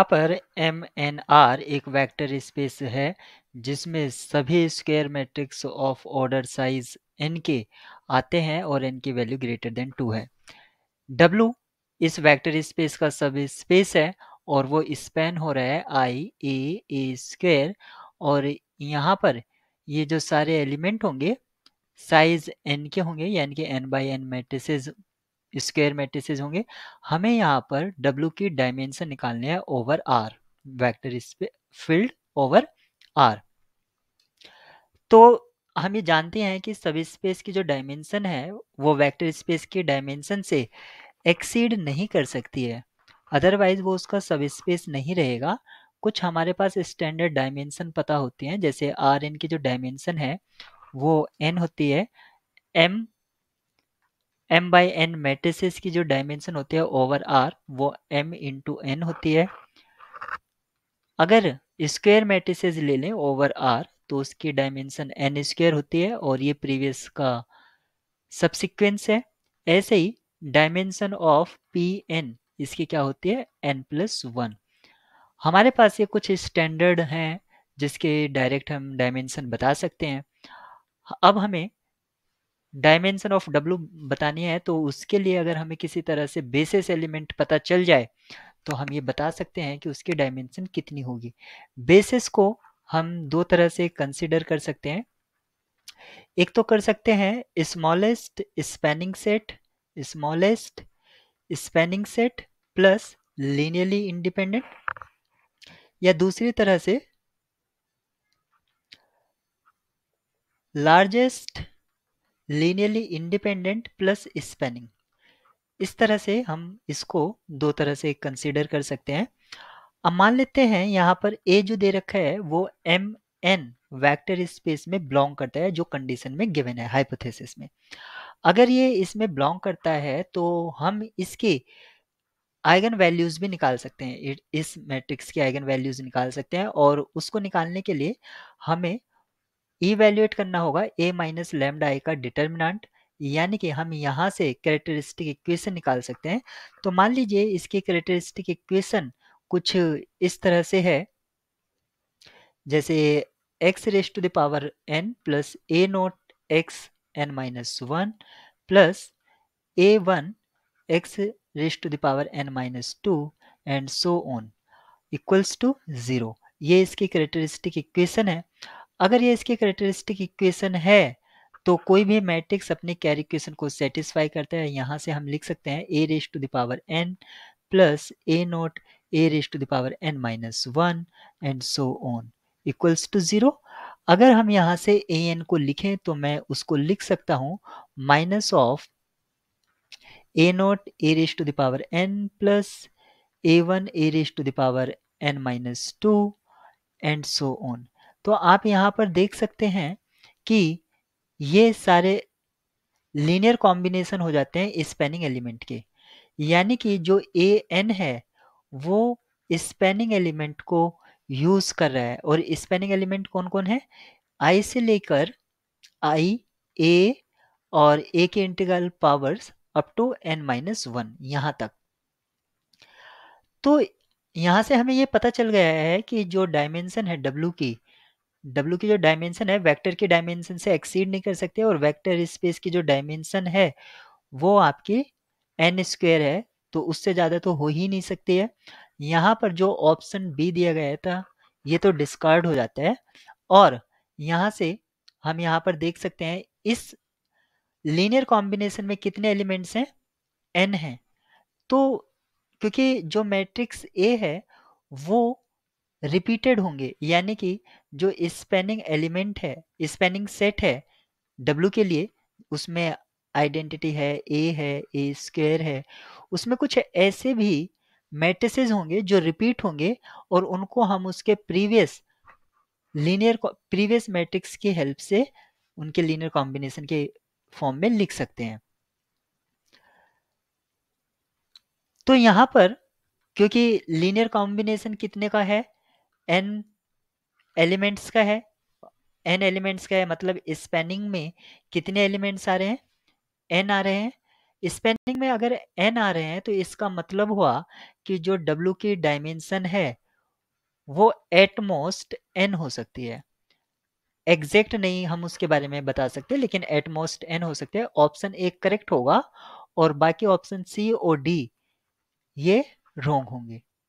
यहाँ पर M N R एक वेक्टर स्पेस है जिसमें सभी square matrix of order size n के आते हैं और एन की वैल्यू ग्रेटर देन टू है डब्लू इस वेक्टर स्पेस का सब स्पेस है और वो स्पेन हो रहा है आई ए ए स्क्वेयर और यहाँ पर ये जो सारे एलिमेंट होंगे साइज एन के होंगे यानी कि n by n matrices square matrices होंगे हमें यहाँ पर W की डायमेंशन निकालनी है over R vector field over R तो हम ये जानते हैं कि सब स्पेस की जो डायमेंशन है वो वेक्टर स्पेस की डायमेंशन से एक्सीड नहीं कर सकती है अदरवाइज वो उसका सब स्पेस नहीं रहेगा कुछ हमारे पास स्टैंडर्ड डायमेंशन पता होती हैं जैसे आर एन की जो डायमेंशन है वो एन होती है m m by n matrix की जो डायमेंशन होती है ओवर आर वो एम इंटू एन होती है अगर स्क्वेयर मेट्रिस ले लें ओवर आर तो उसकी डायमेंशन एन स्क्वेयर होती है और ये प्रीवियस का सबसिक्वेंस है ऐसे ही डायमेंशन ऑफ पी एन इसकी क्या होती है एन प्लस वन हमारे पास ये कुछ स्टैंडर्ड हैं जिसके डायरेक्ट हम डायमेंशन बता सकते हैं अब हमें डायमेंशन ऑफ डब्लू बतानी है तो उसके लिए अगर हमें किसी तरह से बेसिस एलिमेंट पता चल जाए तो हम ये बता सकते हैं कि उसकी डायमेंशन कितनी होगी बेसिस को हम दो तरह से कंसिडर कर सकते हैं एक तो कर सकते हैं smallest spanning set smallest spanning set plus linearly independent या दूसरी तरह से largest linearly independent plus spanning इस तरह से हम इसको दो तरह से कंसिडर कर सकते हैं अब मान लेते हैं यहाँ पर ए जो दे रखा है वो एम एन वैक्टर स्पेस में बिलोंग करता है जो कंडीशन में गिवन है हाइपोथेसिस में अगर ये इसमें बिलोंग करता है तो हम इसके आइगन वैल्यूज़ भी निकाल सकते हैं इस मैट्रिक्स के आइगन वैल्यूज़ निकाल सकते हैं और उसको निकालने के लिए हमें इवेल्युएट करना होगा ए माइनस लेमडा आई का डिटर्मिनाट यानी कि हम यहाँ से करेक्टरिस्टिक इक्वेशन निकाल सकते हैं तो मान लीजिए इसकी करेक्टरिस्टिक इक्वेशन कुछ इस तरह से है जैसे x raise to the power power n plus a naught x n minus one plus a one x raise to the power power n minus two and so on equals to zero ये इसकी characteristic equation है अगर ये इसकी characteristic equation है तो कोई भी मैट्रिक्स अपने कैर इक्वेशन को सेटिस्फाई करता है यहाँ से हम लिख सकते हैं a raise to the power n plus a naught a raise to the power n minus one and so on equals to zero अगर हम यहाँ से ए एन को लिखें तो मैं उसको लिख सकता हूँ minus of a naught a raise to the power n plus a one a raise to the power n minus two and so on तो आप यहाँ पर देख सकते हैं कि ये सारे लीनियर कॉम्बिनेशन हो जाते हैं स्पेनिंग एलिमेंट के यानी कि जो ए एन है वो स्पेनिंग एलिमेंट को यूज़ कर रहा है और स्पेनिंग एलिमेंट कौन कौन है आई से लेकर आई ए और ए के integral powers up to n minus one यहाँ तक तो यहाँ से हमें ये पता चल गया है कि जो डायमेंशन है डब्लू की डब्ल्यू की जो डायमेंशन है वेक्टर की डायमेंशन से एक्सीड नहीं कर सकते और वेक्टर स्पेस की जो डायमेंशन है वो आपकी एन स्क्वेयर है तो उससे ज़्यादा तो हो ही नहीं सकती है यहाँ पर जो ऑप्शन बी दिया गया था ये तो डिस्कार्ड हो जाता है और यहाँ से हम यहाँ पर देख सकते हैं इस लीनियर कॉम्बिनेशन में कितने एलिमेंट्स हैं एन हैं तो क्योंकि जो मैट्रिक्स ए है वो रिपीटेड होंगे यानी कि जो स्पेनिंग एलिमेंट है स्पेनिंग सेट है डब्ल्यू के लिए उसमें आइडेंटिटी है ए है ए स्क्वेयर है उसमें कुछ ऐसे भी मैट्रिसेस होंगे जो रिपीट होंगे और उनको हम उसके प्रीवियस लीनियर प्रीवियस मैट्रिक्स की हेल्प से उनके लीनियर कॉम्बिनेशन के फॉर्म में लिख सकते हैं तो यहाँ पर क्योंकि लीनियर कॉम्बिनेशन कितने का है एन एलिमेंट्स का है एन एलिमेंट्स का है मतलब स्पेनिंग में कितने एलिमेंट्स आ रहे हैं एन आ रहे हैं स्पेनिंग में अगर एन आ रहे हैं तो इसका मतलब हुआ कि जो डब्ल्यू की डायमेंशन है वो एटमोस्ट एन हो सकती है एग्जैक्ट नहीं हम उसके बारे में बता सकते लेकिन एटमोस्ट एन हो सकते हैं ऑप्शन ए करेक्ट होगा और बाकी ऑप्शन सी और डी ये रोंग होंगे